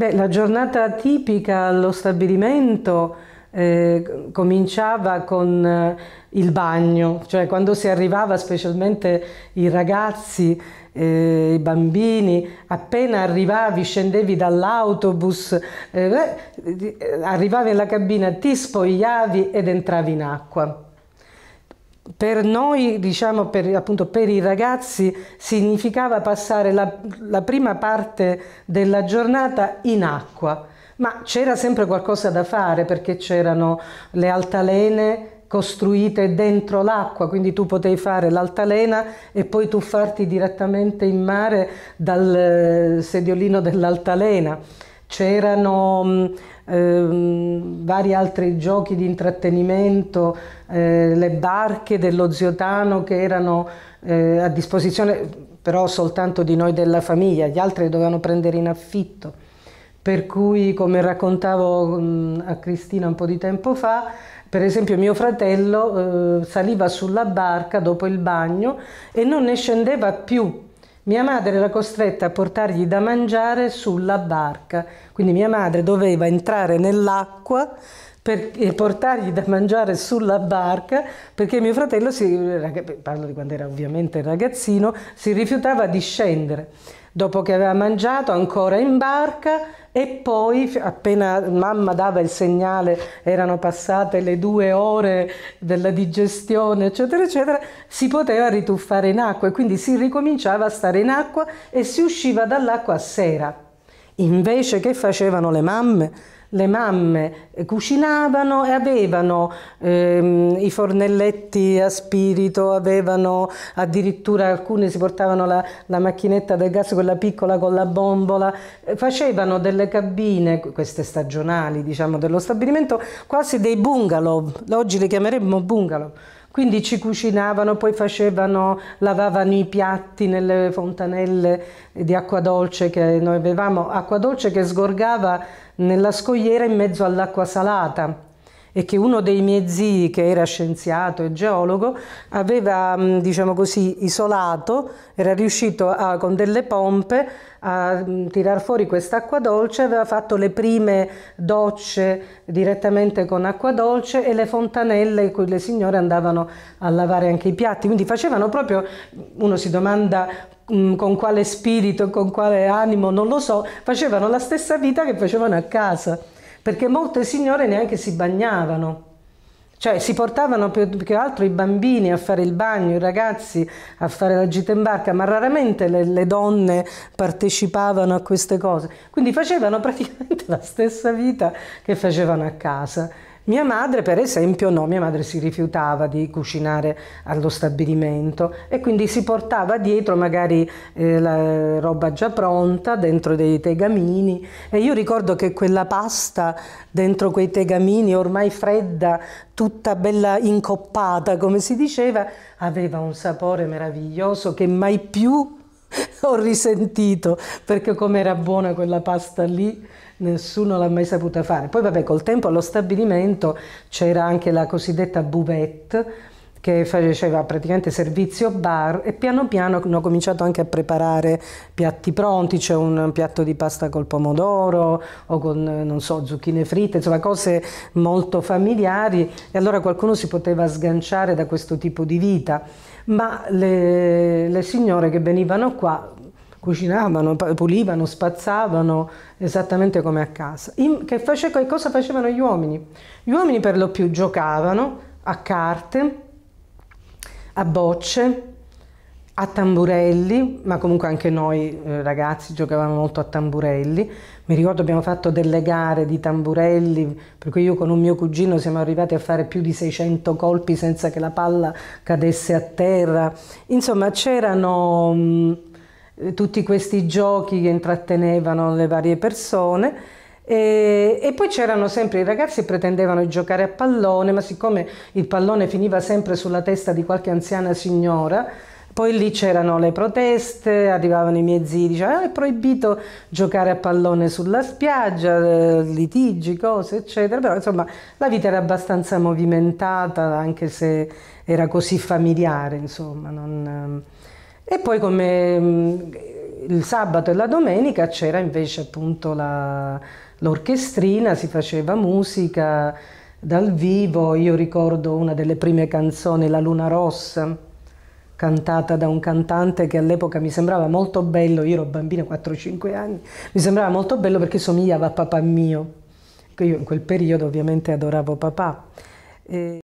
Beh, la giornata tipica allo stabilimento eh, cominciava con eh, il bagno, cioè quando si arrivava specialmente i ragazzi, eh, i bambini, appena arrivavi, scendevi dall'autobus, eh, eh, arrivavi nella cabina, ti spogliavi ed entravi in acqua per noi, diciamo, per, appunto per i ragazzi, significava passare la, la prima parte della giornata in acqua, ma c'era sempre qualcosa da fare perché c'erano le altalene costruite dentro l'acqua, quindi tu potevi fare l'altalena e poi tuffarti direttamente in mare dal eh, sediolino dell'altalena c'erano mm, ehm, vari altri giochi di intrattenimento, eh, le barche dello ziotano che erano eh, a disposizione però soltanto di noi della famiglia, gli altri dovevano prendere in affitto. Per cui, come raccontavo mh, mm, a Cristina un po' di tempo fa, per esempio mio fratello eh, saliva sulla barca dopo il bagno e non ne scendeva più mia madre era costretta a portargli da mangiare sulla barca, quindi mia madre doveva entrare nell'acqua per, e portargli da mangiare sulla barca perché mio fratello, si, parlo di quando era ovviamente ragazzino, si rifiutava di scendere. Dopo che aveva mangiato, ancora in barca e poi, appena mamma dava il segnale, erano passate le due ore della digestione, eccetera, eccetera, si poteva rituffare in acqua e quindi si ricominciava a stare in acqua e si usciva dall'acqua a sera. Invece che facevano le mamme? le mamme cucinavano e avevano ehm, i fornelletti a spirito, avevano addirittura alcune si portavano la, la macchinetta del gas, quella piccola con la bombola, eh, facevano delle cabine, queste stagionali diciamo dello stabilimento, quasi dei bungalow, oggi le chiameremmo bungalow. Quindi ci cucinavano, poi facevano, lavavano i piatti nelle fontanelle di acqua dolce che noi avevamo, acqua dolce che sgorgava nella scogliera in mezzo all'acqua salata e che uno dei miei zii, che era scienziato e geologo, aveva, mm, diciamo così, isolato, era riuscito a, con delle pompe a mm, tirar fuori quest'acqua dolce, aveva fatto le prime docce direttamente con acqua dolce e le fontanelle in cui le signore andavano a lavare anche i piatti, quindi facevano proprio, uno si domanda Mm, con quale spirito, con quale animo, non lo so, facevano la stessa vita che facevano a casa, perché molte signore neanche si bagnavano. Cioè si portavano più che altro i bambini a fare il bagno, i ragazzi a fare la gita in barca, ma raramente le, le donne partecipavano a queste cose. Quindi facevano praticamente la stessa vita che facevano a casa. Mia madre, per esempio, no, mia madre si rifiutava di cucinare allo stabilimento e quindi si portava dietro magari eh, la roba già pronta dentro dei tegamini e io ricordo che quella pasta dentro quei tegamini ormai fredda, tutta bella incoppata, come si diceva, aveva un sapore meraviglioso che mai più ho risentito, perché com'era buona quella pasta lì nessuno l'ha mai saputa fare. Poi vabbè, col tempo allo stabilimento c'era anche la cosiddetta buvette che faceva praticamente servizio bar e piano piano hanno cominciato anche a preparare piatti pronti, c'è cioè un piatto di pasta col pomodoro o con non so, zucchine fritte, insomma cose molto familiari e allora qualcuno si poteva sganciare da questo tipo di vita, ma le, le signore che venivano qua cucinavano, pulivano, spazzavano esattamente come a casa. che, face, che cosa facevano gli uomini? Gli uomini per lo più giocavano a carte, a bocce, a tamburelli, ma comunque anche noi eh, ragazzi giocavamo molto a tamburelli. Mi ricordo abbiamo fatto delle gare di tamburelli, per cui io con un mio cugino siamo arrivati a fare più di 600 colpi senza che la palla cadesse a terra. Insomma, c'erano mm, eh, tutti questi giochi che intrattenevano le varie persone. E, e, poi c'erano sempre i ragazzi che pretendevano di giocare a pallone, ma siccome il pallone finiva sempre sulla testa di qualche anziana signora, poi lì c'erano le proteste, arrivavano i miei zii, dicevano ah, è proibito giocare a pallone sulla spiaggia, eh, litigi, cose, eccetera. Però insomma la vita era abbastanza movimentata, anche se era così familiare, insomma. Non, ehm, e poi come mm, il sabato e la domenica c'era invece appunto l'orchestrina, si faceva musica dal vivo, io ricordo una delle prime canzoni, La Luna Rossa, cantata da un cantante che all'epoca mi sembrava molto bello, io ero bambina 4-5 anni, mi sembrava molto bello perché somigliava a papà mio. Io in quel periodo ovviamente adoravo papà. E...